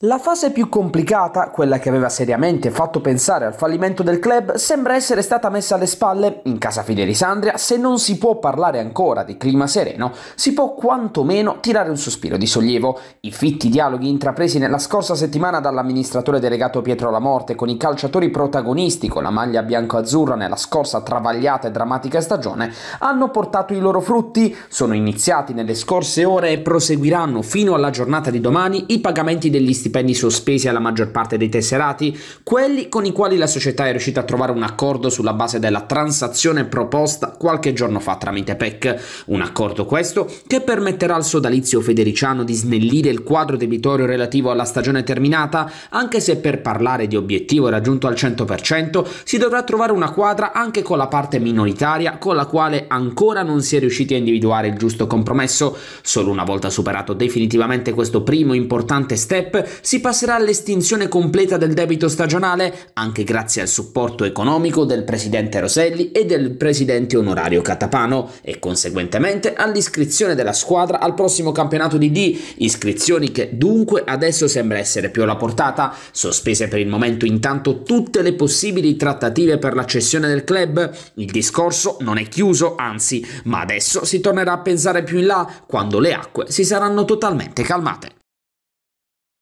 La fase più complicata, quella che aveva seriamente fatto pensare al fallimento del club, sembra essere stata messa alle spalle. In casa Federisandria, se non si può parlare ancora di clima sereno, si può quantomeno tirare un sospiro di sollievo. I fitti dialoghi intrapresi nella scorsa settimana dall'amministratore delegato Pietro Lamorte con i calciatori protagonisti con la maglia bianco-azzurra nella scorsa travagliata e drammatica stagione hanno portato i loro frutti. Sono iniziati nelle scorse ore e proseguiranno fino alla giornata di domani i pagamenti degli stipendi stipendi sospesi alla maggior parte dei tesserati, quelli con i quali la società è riuscita a trovare un accordo sulla base della transazione proposta qualche giorno fa tramite PEC. Un accordo questo che permetterà al sodalizio federiciano di snellire il quadro debitorio relativo alla stagione terminata, anche se per parlare di obiettivo raggiunto al 100% si dovrà trovare una quadra anche con la parte minoritaria con la quale ancora non si è riusciti a individuare il giusto compromesso. Solo una volta superato definitivamente questo primo importante step si passerà all'estinzione completa del debito stagionale anche grazie al supporto economico del presidente Roselli e del presidente onorario Catapano e conseguentemente all'iscrizione della squadra al prossimo campionato di D, iscrizioni che dunque adesso sembra essere più alla portata, sospese per il momento intanto tutte le possibili trattative per l'accessione del club, il discorso non è chiuso, anzi, ma adesso si tornerà a pensare più in là quando le acque si saranno totalmente calmate.